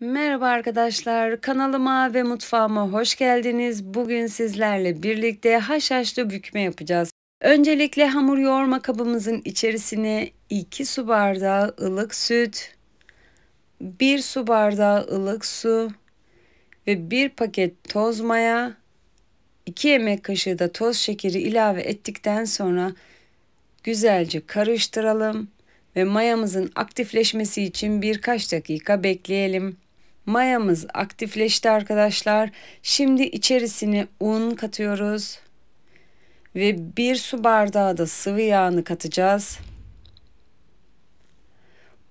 Merhaba arkadaşlar, kanalıma ve mutfağıma hoş geldiniz. Bugün sizlerle birlikte haşhaşlı bükme yapacağız. Öncelikle hamur yoğurma kabımızın içerisine 2 su bardağı ılık süt, 1 su bardağı ılık su ve 1 paket toz maya, 2 yemek kaşığı da toz şekeri ilave ettikten sonra güzelce karıştıralım ve mayamızın aktifleşmesi için birkaç dakika bekleyelim. Mayamız aktifleşti arkadaşlar. Şimdi içerisine un katıyoruz. Ve bir su bardağı da sıvı yağını katacağız.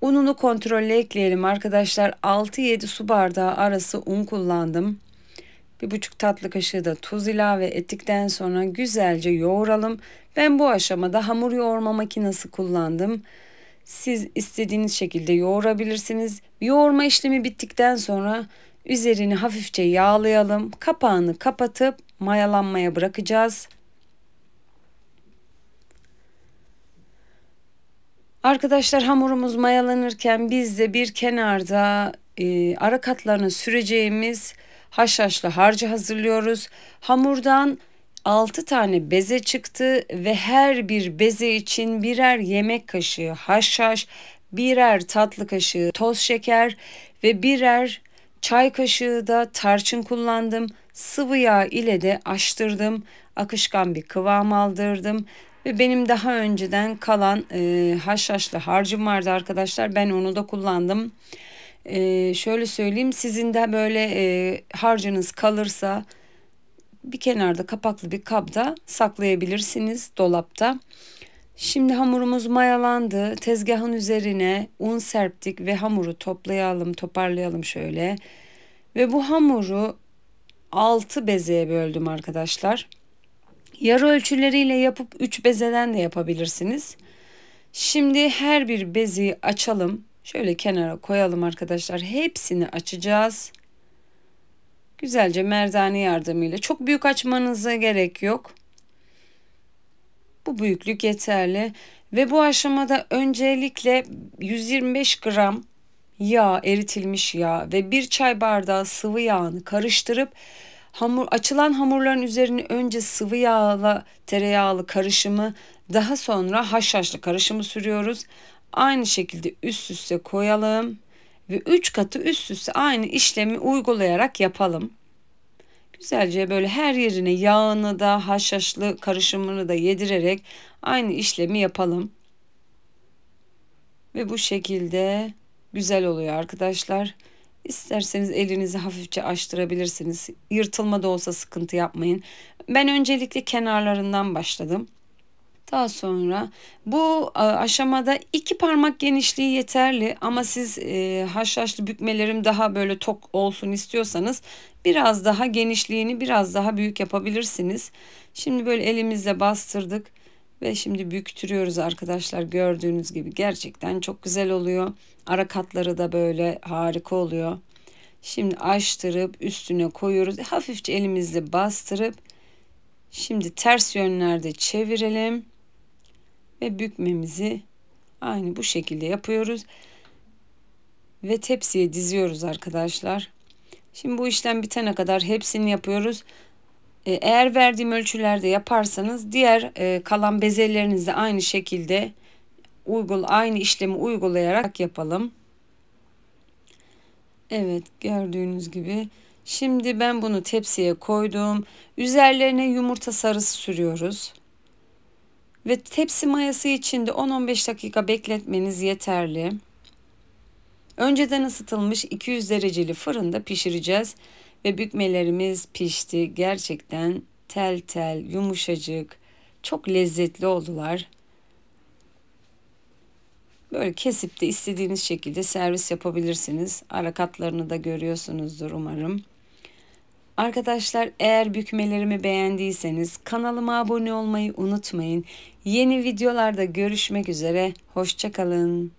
Ununu kontrolle ekleyelim arkadaşlar. 6-7 su bardağı arası un kullandım. 1,5 tatlı kaşığı da tuz ilave ettikten sonra güzelce yoğuralım. Ben bu aşamada hamur yoğurma makinesi kullandım. Siz istediğiniz şekilde yoğurabilirsiniz. Yoğurma işlemi bittikten sonra üzerini hafifçe yağlayalım. Kapağını kapatıp mayalanmaya bırakacağız. Arkadaşlar hamurumuz mayalanırken biz de bir kenarda e, ara katlarına süreceğimiz haşhaşlı harcı hazırlıyoruz. Hamurdan 6 tane beze çıktı ve her bir beze için birer yemek kaşığı haşhaş, birer tatlı kaşığı toz şeker ve birer çay kaşığı da tarçın kullandım. Sıvı yağ ile de açtırdım. Akışkan bir kıvam aldırdım. Ve benim daha önceden kalan e, haşhaşlı harcım vardı arkadaşlar. Ben onu da kullandım. E, şöyle söyleyeyim sizin de böyle e, harcınız kalırsa bir kenarda kapaklı bir kapta saklayabilirsiniz dolapta. Şimdi hamurumuz mayalandı. Tezgahın üzerine un serptik ve hamuru toplayalım, toparlayalım şöyle. Ve bu hamuru 6 bezeye böldüm arkadaşlar. Yarı ölçüleriyle yapıp 3 bezeden de yapabilirsiniz. Şimdi her bir beziyi açalım. Şöyle kenara koyalım arkadaşlar. Hepsini açacağız. Güzelce merdane yardımıyla. Çok büyük açmanıza gerek yok. Bu büyüklük yeterli. Ve bu aşamada öncelikle 125 gram yağ, eritilmiş yağ ve bir çay bardağı sıvı yağını karıştırıp hamur açılan hamurların üzerine önce sıvı yağla tereyağlı karışımı daha sonra haşhaşlı karışımı sürüyoruz. Aynı şekilde üst üste koyalım ve 3 katı üst üste aynı işlemi uygulayarak yapalım. Güzelce böyle her yerine yağını da haşhaşlı karışımını da yedirerek aynı işlemi yapalım. Ve bu şekilde güzel oluyor arkadaşlar. İsterseniz elinizi hafifçe açtırabilirsiniz. Yırtılma da olsa sıkıntı yapmayın. Ben öncelikle kenarlarından başladım. Daha sonra bu e, aşamada iki parmak genişliği yeterli ama siz e, haşhaşlı bükmelerim daha böyle tok olsun istiyorsanız biraz daha genişliğini biraz daha büyük yapabilirsiniz. Şimdi böyle elimizle bastırdık ve şimdi büktürüyoruz arkadaşlar gördüğünüz gibi gerçekten çok güzel oluyor. Ara katları da böyle harika oluyor. Şimdi açtırıp üstüne koyuyoruz. Hafifçe elimizle bastırıp şimdi ters yönlerde çevirelim ve bükmemizi aynı bu şekilde yapıyoruz. Ve tepsiye diziyoruz arkadaşlar. Şimdi bu işlem bitene kadar hepsini yapıyoruz. E, eğer verdiğim ölçülerde yaparsanız diğer e, kalan bezelerinizde aynı şekilde uygul aynı işlemi uygulayarak yapalım. Evet gördüğünüz gibi şimdi ben bunu tepsiye koydum. Üzerlerine yumurta sarısı sürüyoruz. Ve tepsi mayası içinde 10-15 dakika bekletmeniz yeterli. Önceden ısıtılmış 200 dereceli fırında pişireceğiz ve bükmelerimiz pişti. Gerçekten tel tel, yumuşacık, çok lezzetli oldular. Böyle kesip de istediğiniz şekilde servis yapabilirsiniz. Ara katlarını da görüyorsunuzdur umarım. Arkadaşlar eğer bükmelerimi beğendiyseniz kanalıma abone olmayı unutmayın. Yeni videolarda görüşmek üzere. Hoşçakalın.